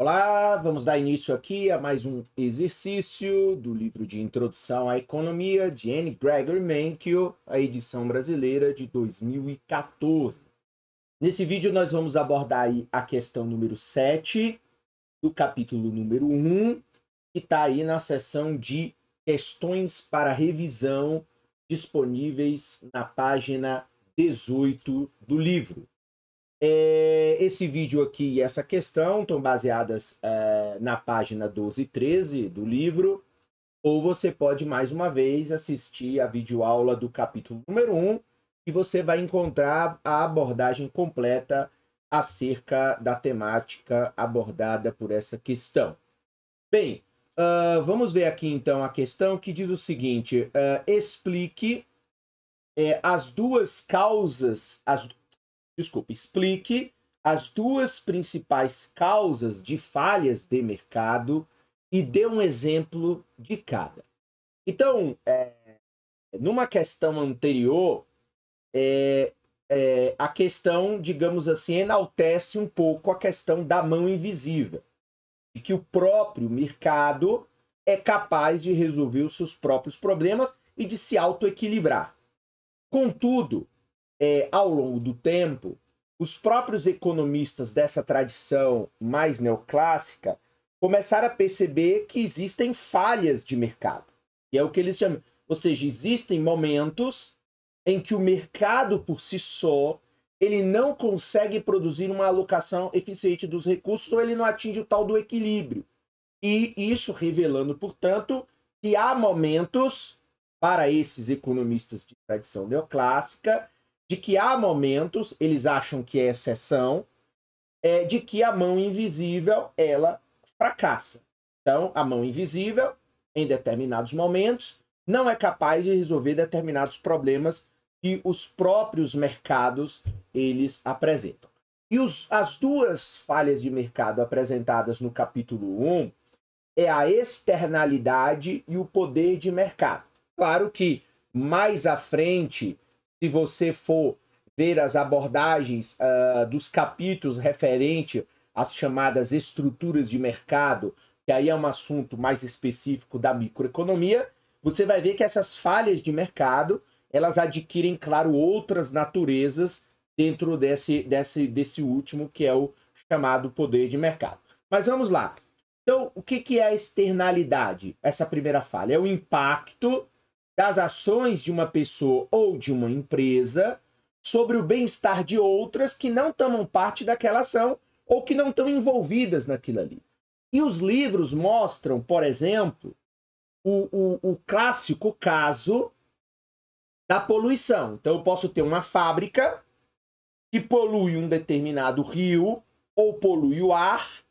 Olá, vamos dar início aqui a mais um exercício do livro de Introdução à Economia de N. Gregory Mankiw, a edição brasileira de 2014. Nesse vídeo nós vamos abordar a questão número 7 do capítulo número 1, que está aí na seção de questões para revisão disponíveis na página 18 do livro. É, esse vídeo aqui e essa questão estão baseadas é, na página 12 e 13 do livro, ou você pode mais uma vez assistir a videoaula do capítulo número 1 e você vai encontrar a abordagem completa acerca da temática abordada por essa questão. Bem, uh, vamos ver aqui então a questão que diz o seguinte: uh, explique é, as duas causas, as, desculpa, explique as duas principais causas de falhas de mercado e dê um exemplo de cada. Então, é, numa questão anterior, é, é, a questão, digamos assim, enaltece um pouco a questão da mão invisível, de que o próprio mercado é capaz de resolver os seus próprios problemas e de se autoequilibrar. Contudo, é, ao longo do tempo, os próprios economistas dessa tradição mais neoclássica começaram a perceber que existem falhas de mercado. E é o que eles chamam. Ou seja, existem momentos em que o mercado por si só ele não consegue produzir uma alocação eficiente dos recursos ou ele não atinge o tal do equilíbrio. E isso revelando, portanto, que há momentos para esses economistas de tradição neoclássica de que há momentos, eles acham que é exceção, é, de que a mão invisível ela fracassa. Então, a mão invisível, em determinados momentos, não é capaz de resolver determinados problemas que os próprios mercados eles apresentam. E os, as duas falhas de mercado apresentadas no capítulo 1 é a externalidade e o poder de mercado. Claro que mais à frente se você for ver as abordagens uh, dos capítulos referente às chamadas estruturas de mercado, que aí é um assunto mais específico da microeconomia, você vai ver que essas falhas de mercado elas adquirem, claro, outras naturezas dentro desse, desse, desse último que é o chamado poder de mercado. Mas vamos lá. Então, o que, que é a externalidade? Essa primeira falha é o impacto das ações de uma pessoa ou de uma empresa sobre o bem-estar de outras que não tomam parte daquela ação ou que não estão envolvidas naquilo ali. E os livros mostram, por exemplo, o, o, o clássico caso da poluição. Então, eu posso ter uma fábrica que polui um determinado rio ou polui o ar,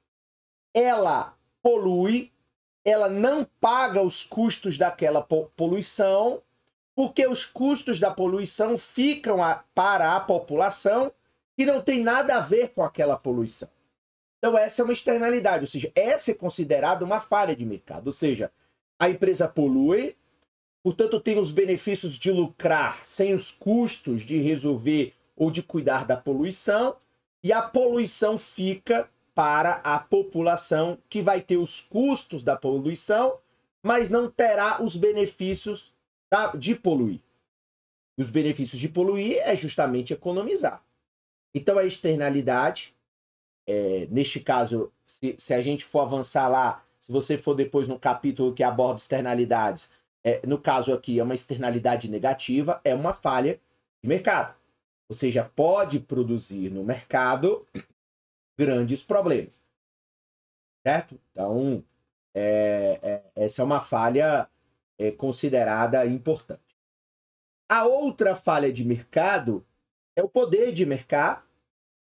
ela polui, ela não paga os custos daquela poluição, porque os custos da poluição ficam a, para a população que não tem nada a ver com aquela poluição. Então, essa é uma externalidade, ou seja, essa é considerada uma falha de mercado. Ou seja, a empresa polui, portanto, tem os benefícios de lucrar sem os custos de resolver ou de cuidar da poluição, e a poluição fica para a população que vai ter os custos da poluição, mas não terá os benefícios da, de poluir. E os benefícios de poluir é justamente economizar. Então a externalidade, é, neste caso, se, se, a gente for avançar lá, se você for depois no capítulo que aborda externalidades, é, no caso aqui é uma externalidade negativa, é uma falha de mercado. Ou seja, pode produzir no mercado grandes problemas. Certo? Então, é, é, essa é uma falha é, considerada importante. A outra falha de mercado é o poder de mercado,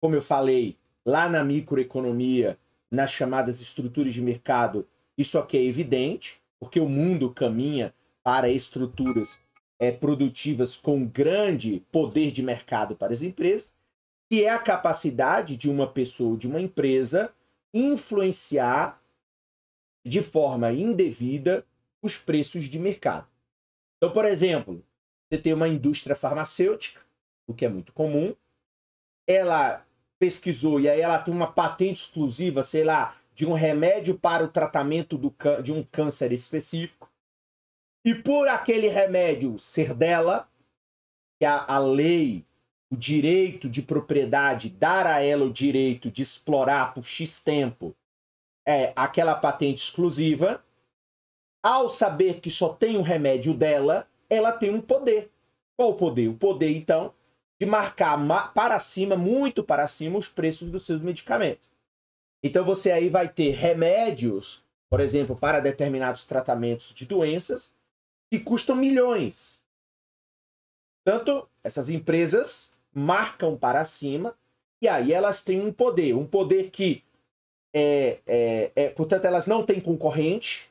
como eu falei lá na microeconomia, nas chamadas estruturas de mercado, isso aqui é evidente, porque o mundo caminha para estruturas é, produtivas com grande poder de mercado para as empresas que é a capacidade de uma pessoa, de uma empresa, influenciar de forma indevida os preços de mercado. Então, por exemplo, você tem uma indústria farmacêutica, o que é muito comum, ela pesquisou e aí ela tem uma patente exclusiva, sei lá, de um remédio para o tratamento do, de um câncer específico. E por aquele remédio ser dela, que é a, a lei o direito de propriedade, dar a ela o direito de explorar por X tempo é aquela patente exclusiva, ao saber que só tem o um remédio dela, ela tem um poder. Qual o poder? O poder, então, de marcar para cima, muito para cima, os preços dos seus medicamentos. Então você aí vai ter remédios, por exemplo, para determinados tratamentos de doenças, que custam milhões. Portanto, essas empresas marcam para cima, e aí elas têm um poder, um poder que é, é, é portanto, elas não têm concorrente.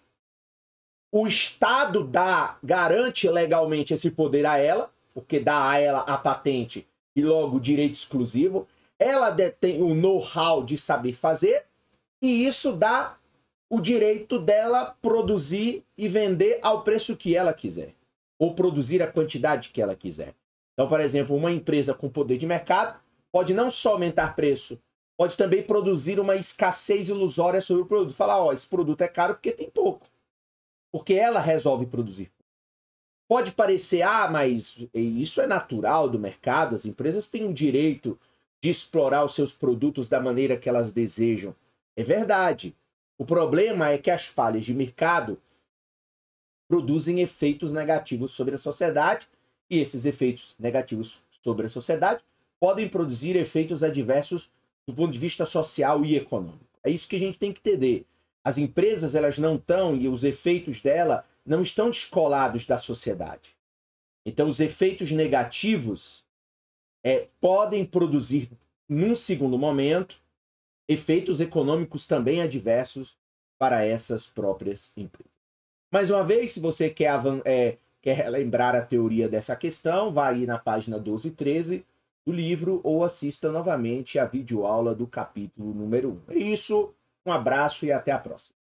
O Estado dá, garante legalmente esse poder a ela, porque dá a ela a patente e logo o direito exclusivo. Ela detém o know-how de saber fazer, e isso dá o direito dela produzir e vender ao preço que ela quiser, ou produzir a quantidade que ela quiser. Então, por exemplo, uma empresa com poder de mercado pode não só aumentar preço, pode também produzir uma escassez ilusória sobre o produto. Falar, ó, esse produto é caro porque tem pouco. Porque ela resolve produzir. Pode parecer, ah, mas isso é natural do mercado, as empresas têm o direito de explorar os seus produtos da maneira que elas desejam. É verdade. O problema é que as falhas de mercado produzem efeitos negativos sobre a sociedade e esses efeitos negativos sobre a sociedade podem produzir efeitos adversos do ponto de vista social e econômico. É isso que a gente tem que entender. As empresas elas não estão e os efeitos dela não estão descolados da sociedade. Então os efeitos negativos é, podem produzir num segundo momento efeitos econômicos também adversos para essas próprias empresas. Mais uma vez, se você quer é, quer lembrar a teoria dessa questão, vá aí na página 12 e 13 do livro ou assista novamente a videoaula do capítulo número 1. É isso, um abraço e até a próxima.